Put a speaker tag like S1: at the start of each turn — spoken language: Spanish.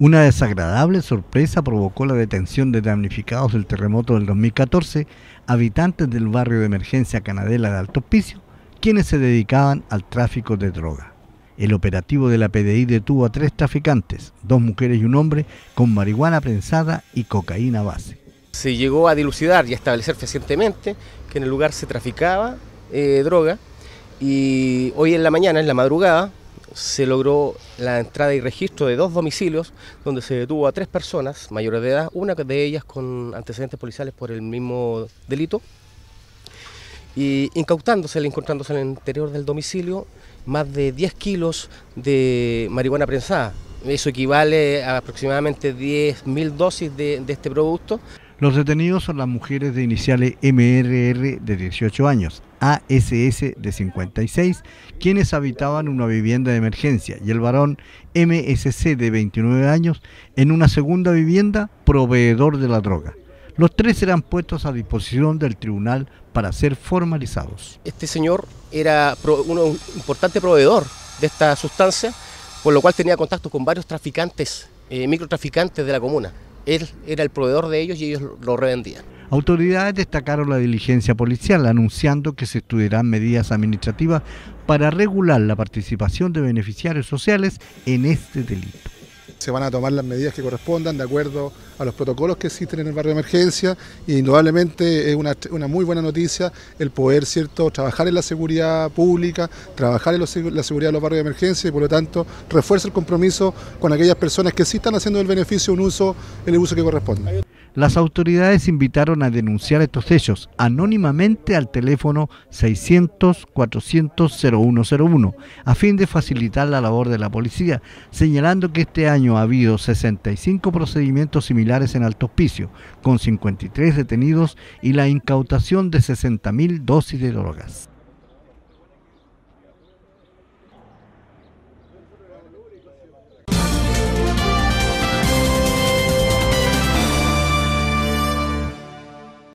S1: Una desagradable sorpresa provocó la detención de damnificados del terremoto del 2014, habitantes del barrio de emergencia Canadela de Alto Hospicio, quienes se dedicaban al tráfico de droga. El operativo de la PDI detuvo a tres traficantes, dos mujeres y un hombre, con marihuana prensada y cocaína base.
S2: Se llegó a dilucidar y a establecer recientemente que en el lugar se traficaba eh, droga y hoy en la mañana, en la madrugada, se logró la entrada y registro de dos domicilios donde se detuvo a tres personas mayores de edad, una de ellas con antecedentes policiales por el mismo delito, y incautándosele, encontrándose en el interior del domicilio más de 10 kilos de marihuana prensada. Eso equivale a aproximadamente 10.000 dosis de este producto.
S1: Los detenidos son las mujeres de iniciales MRR de 18 años, ASS de 56, quienes habitaban una vivienda de emergencia, y el varón MSC de 29 años en una segunda vivienda proveedor de la droga. Los tres eran puestos a disposición del tribunal para ser formalizados.
S2: Este señor era un importante proveedor de esta sustancia, por lo cual tenía contacto con varios traficantes, eh, microtraficantes de la comuna. Él era el proveedor de ellos y ellos lo revendían.
S1: Autoridades destacaron la diligencia policial anunciando que se estudiarán medidas administrativas para regular la participación de beneficiarios sociales en
S3: este delito se van a tomar las medidas que correspondan de acuerdo a los protocolos que existen en el barrio de emergencia y indudablemente es una, muy buena noticia el poder cierto trabajar en la seguridad pública, trabajar en la seguridad de los barrios de emergencia y por lo tanto refuerza el compromiso con aquellas personas que sí están haciendo el beneficio un uso, el uso que corresponde.
S1: Las autoridades invitaron a denunciar estos hechos anónimamente al teléfono 600-400-0101 a fin de facilitar la labor de la policía, señalando que este año ha habido 65 procedimientos similares en alto hospicio, con 53 detenidos y la incautación de 60.000 dosis de drogas.